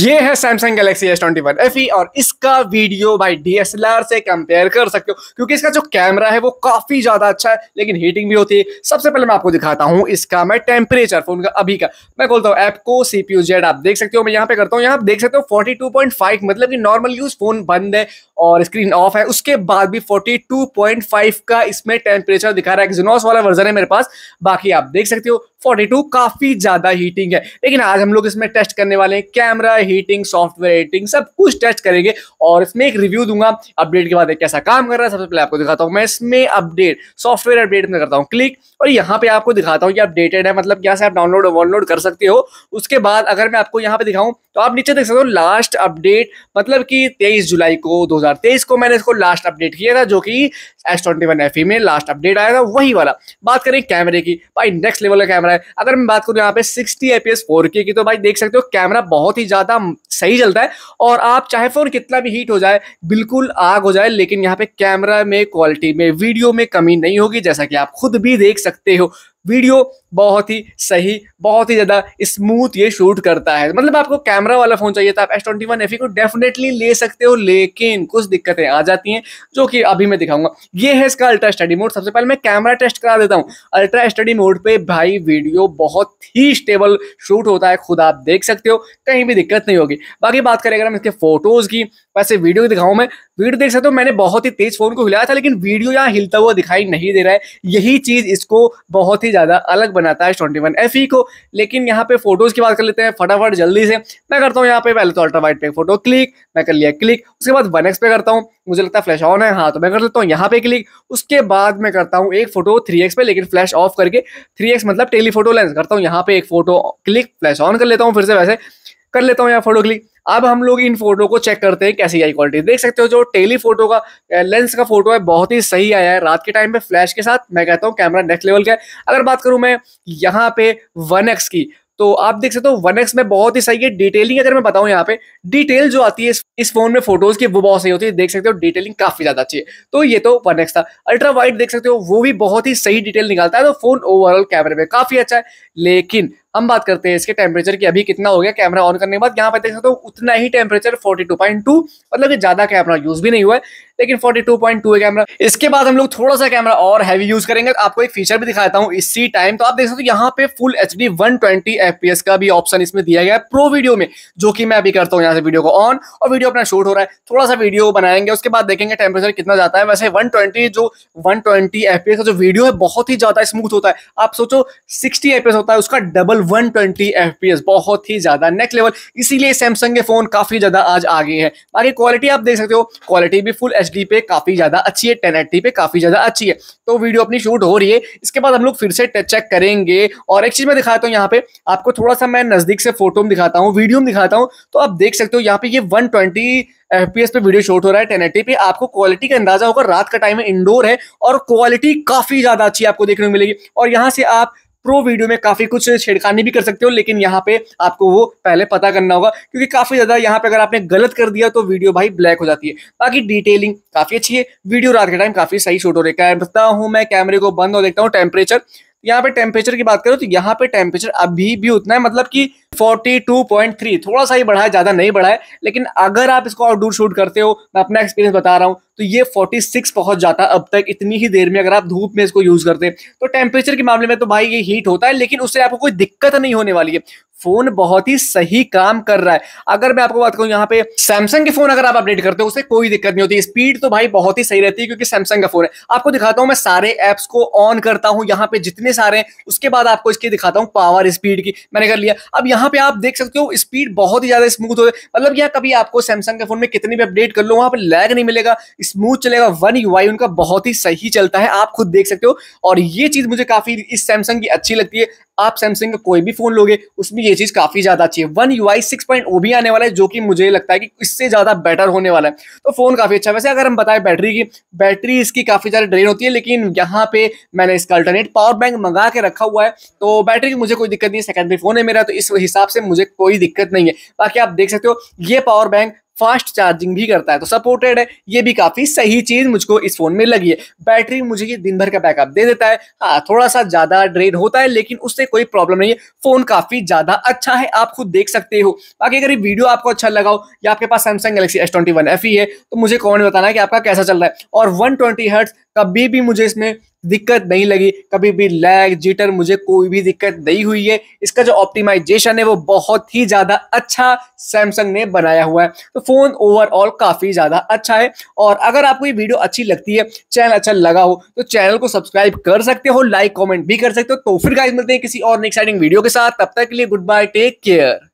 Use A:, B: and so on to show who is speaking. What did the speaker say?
A: ये है Samsung Galaxy S twenty one F और इसका वीडियो भाई डीएसएलआर से कंपेयर कर सकते हो क्योंकि इसका जो कैमरा है वो काफी ज्यादा अच्छा है लेकिन हीटिंग भी होती है सबसे पहले मैं आपको दिखाता हूँ इसका मैं टेम्परेचर फोन का अभी का मैं बोलता हूँ ऐप को सीपीयू जेड आप देख सकते हो मैं यहाँ पे करता हूँ यहाँ देख सकते हो फोर्टी मतलब की नॉर्मल यूज फोन बंद है और स्क्रीन ऑफ है उसके बाद भी 42.5 का इसमें टेम्परेचर दिखा रहा है एक्जिनोस वाला वर्जन है मेरे पास बाकी आप देख सकते हो 42 काफ़ी ज़्यादा हीटिंग है लेकिन आज हम लोग इसमें टेस्ट करने वाले हैं कैमरा हीटिंग सॉफ्टवेयर हीटिंग सब कुछ टेस्ट करेंगे और इसमें एक रिव्यू दूंगा अपडेट के बाद एक कैसा काम कर रहा है सबसे पहले आपको दिखाता हूँ मैं इसमें अपडेट सॉफ्टवेयर अपडेट में करता हूँ क्लिक और यहाँ पे आपको दिखाता हूँ कि अपडेटेड है मतलब यहाँ से आप डाउनलोड वाउनलोड कर सकते हो उसके बाद अगर मैं आपको यहाँ पे दिखाऊँ तो आप नीचे देख सकते हो लास्ट अपडेट मतलब कि 23 जुलाई को 2023 को मैंने इसको लास्ट अपडेट किया था जो कि S twenty one F E में लास्ट अपडेट आया था वही वाला बात करें कैमरे की भाई नेक्स्ट लेवल का कैमरा है अगर मैं बात करूँ यहाँ पे 60 एपीएस 4K की तो भाई देख सकते हो कैमरा बहुत ही ज़्यादा सही चलता है और आप चाहे फ़ोन कितना भी हीट हो जाए बिल्कुल आग हो जाए लेकिन यहाँ पे कैमरा में क्वालिटी में वीडियो में कमी नहीं होगी जैसा कि आप खुद भी देख सकते हो वीडियो बहुत ही सही बहुत ही ज़्यादा स्मूथ ये शूट करता है मतलब आपको कैमरा वाला फ़ोन चाहिए था आप एस ट्वेंटी वन एफ को डेफिनेटली ले सकते हो लेकिन कुछ दिक्कतें आ जाती हैं जो कि अभी मैं दिखाऊंगा ये है इसका अल्ट्रा स्टडी मोड सबसे पहले मैं कैमरा टेस्ट करा देता हूँ अल्ट्रा स्टडी मोड पे भाई वीडियो बहुत ही स्टेबल शूट होता है खुद आप देख सकते हो कहीं भी दिक्कत नहीं होगी बाकी बात करें अगर हम इसके फोटोज़ की वैसे वीडियो दिखाऊँ मैं वीडियो देख सकते हो मैंने बहुत ही तेज़ फ़ोन को हिलाया था लेकिन वीडियो यहाँ हिलता हुआ दिखाई नहीं दे रहा है यही चीज़ इसको बहुत ही ज़्यादा अलग बनाता है ट्वेंटी वन एफ ई को लेकिन यहाँ पे फोटोज की बात कर लेते हैं फटाफट जल्दी से मैं करता हूँ यहाँ पे पहले तो अल्ट्रा वाइट पे फोटो क्लिक मैं कर लिया क्लिक उसके बाद वन एक्स पे करता हूँ मुझे लगता है फ्लैश ऑन है हाँ तो मैं कर लेता हूँ यहाँ पे क्लिक उसके बाद मैं करता हूँ एक फोटो थ्री एक्स पे लेकिन फ्लैश ऑफ करके थ्री एक्स मतलब टेलीफोटो लेंस करता हूँ यहाँ पे एक फोटो क्लिक फ्लैश ऑन कर लेता हूँ फिर से वैसे कर लेता हूँ यहाँ फोटो क्लिक अब हम लोग इन फोटो को चेक करते हैं कैसी आई क्वालिटी देख सकते हो जो टेली फोटो का लेंस का फोटो है बहुत ही सही आया है रात के टाइम पे फ्लैश के साथ मैं कहता हूँ कैमरा नेक्स्ट लेवल का है अगर बात करूँ मैं यहाँ पे वन एक्स की तो आप देख सकते हो वन एक्स में बहुत ही सही है डिटेलिंग अगर मैं बताऊं यहाँ पे डिटेल जो आती है इस फोन में फोटोज की वो बहुत सही होती है देख सकते हो डिटेलिंग काफी ज्यादा अच्छी है तो ये तो वन एक्स था अल्ट्रा वाइड देख सकते हो वो भी बहुत ही सही डिटेल निकालता है तो फोन ओवरऑल कैमरे में काफी अच्छा है लेकिन हम बात करते हैं इसके टेम्परेचर की अभी कितना हो गया कैमरा ऑन करने के बाद यहाँ पर देख सकते हो उतना ही टेम्परेचर 42.2 मतलब कि ज़्यादा कैमरा यूज़ भी नहीं हुआ है लेकिन 42.2 है कैमरा इसके बाद हम लोग थोड़ा सा कैमरा और हैवी यूज़ करेंगे तो आपको एक फीचर भी दिखाता हूँ इसी टाइम तो आप देख सकते हो यहाँ पे फुल एच डी का भी ऑप्शन इसमें दिया गया है प्रो वीडियो में जो कि मैं अभी करता हूँ यहाँ से वीडियो को ऑन और वीडियो अपना शूट हो रहा है थोड़ा सा वीडियो बनाएंगे उसके बाद देखेंगे टेम्परेचर कितना जाता है वैसे ट्वेंटी जो 120 एफपीएस का जो वीडियो है बहुत ही ज़्यादा स्मूथ होता है आप सोचो सिक्सटी एफपीएस होता है उसका डबल वन ट्वेंटी बहुत ही ज़्यादा नेक्स्ट लेवल इसीलिए सैमसंग के फ़ोन काफ़ी ज़्यादा आज आगे है बाकी क्वालिटी आप देख सकते हो क्वालिटी भी फुल एच पे काफ़ी ज़्यादा अच्छी है टेन पे काफ़ी ज़्यादा अच्छी है तो वीडियो अपनी शूट हो रही है इसके बाद हम लोग फिर से चेक करेंगे और एक चीज़ मैं दिखाता हूँ यहाँ पे आपको थोड़ा सा मैं नज़दीक से फोटो में दिखाता हूँ वीडियो में दिखाता हूँ तो आप देख सकते हो यहाँ पे ये वन ट्वेंटी एफ पे वीडियो शूट हो रहा है टेन एटी पे आपको क्वालिटी का अंदाजा होगा रात का टाइम है इंडोर है और क्वालिटी काफी ज्यादा अच्छी आपको देखने को मिलेगी और यहाँ से आप प्रो वीडियो में काफी कुछ छेड़खानी भी कर सकते हो लेकिन यहाँ पे आपको वो पहले पता करना होगा क्योंकि काफी ज्यादा यहाँ पे अगर आपने गलत कर दिया तो वीडियो भाई ब्लैक हो जाती है बाकी डिटेलिंग काफी अच्छी है वीडियो रात के टाइम काफी सही शूट हो रहा है कहता हूँ मैं कैमरे को बंद और देखता हूँ टेम्परेचर यहाँ पे टेम्परेचर की बात करो तो यहाँ पे टेम्परेचर अभी भी उतना है मतलब कि 42.3 थोड़ा सा ही बढ़ा है ज़्यादा नहीं बढ़ा है लेकिन अगर आप इसको आउटडोर शूट करते हो मैं अपना एक्सपीरियंस बता रहा हूँ तो ये 46 पहुंच जाता अब तक इतनी ही देर में अगर आप धूप में इसको यूज़ करते तो टेम्परेचर के मामले में तो भाई ये हीट होता है लेकिन उससे आपको कोई दिक्कत नहीं होने वाली है फोन बहुत ही सही काम कर रहा है अगर मैं आपको बात करूं यहाँ पे सैमसंग के फोन अगर आप अपडेट करते हो उसे कोई दिक्कत नहीं होती स्पीड तो भाई बहुत ही सही रहती है क्योंकि सैमसंग का फोन है आपको दिखाता हूं मैं सारे ऐप्स को ऑन करता हूं यहाँ पे जितने सारे हैं उसके बाद आपको इसके दिखाता हूँ पावर स्पीड की मैंने कर लिया अब यहाँ पे आप देख सकते हो स्पीड बहुत ही ज्यादा स्मूथ हो मतलब यह कभी आपको सैमसंग के फोन में कितनी भी अपडेट कर लो वहां पर लैग नहीं मिलेगा स्मूथ चलेगा वन यू उनका बहुत ही सही चलता है आप खुद देख सकते हो और ये चीज मुझे काफी इस सैमसंग की अच्छी लगती है आप सैमसंग का कोई भी फोन लोगे उसमें ये ये चीज़ काफ़ी ज़्यादा अच्छी है one U I six point O भी आने वाला है जो कि मुझे लगता है कि इससे ज़्यादा बेटर होने वाला है तो फ़ोन काफ़ी अच्छा वैसे अगर हम बताएं बैटरी की बैटरी इसकी काफ़ी ज़्यादा ड्रेन होती है लेकिन यहाँ पे मैंने इसका अल्टरनेट पावर बैंक मंगा के रखा हुआ है तो बैटरी की मुझे कोई दिक्कत नहीं है सेकेंडरी फ़ोन है मेरा तो इस हिसाब से मुझे कोई दिक्कत नहीं है बाकी आप देख सकते हो ये पावर बैंक फास्ट चार्जिंग भी करता है तो सपोर्टेड है ये भी काफी सही चीज मुझको इस फोन में लगी है बैटरी मुझे ये दिन भर का बैकअप दे देता है हाँ थोड़ा सा ज्यादा ड्रेन होता है लेकिन उससे कोई प्रॉब्लम नहीं है फोन काफी ज्यादा अच्छा है आप खुद देख सकते हो बाकी अगर ये वीडियो आपको अच्छा लगाओ या आपके पास Samsung Galaxy S twenty one F है तो मुझे कौन बताना है कि आपका कैसा चल रहा है और वन ट्वेंटी कभी भी मुझे इसमें दिक्कत नहीं लगी कभी भी लैग जिटर मुझे कोई भी दिक्कत नहीं हुई है इसका जो ऑप्टिमाइजेशन है वो बहुत ही ज़्यादा अच्छा सैमसंग ने बनाया हुआ है तो फ़ोन ओवरऑल काफ़ी ज़्यादा अच्छा है और अगर आपको ये वीडियो अच्छी लगती है चैनल अच्छा लगा हो तो चैनल को सब्सक्राइब कर सकते हो लाइक कॉमेंट भी कर सकते हो तो फिर गाइज मिलते हैं किसी और एक्साइटिंग वीडियो के साथ तब तक के लिए गुड बाय टेक केयर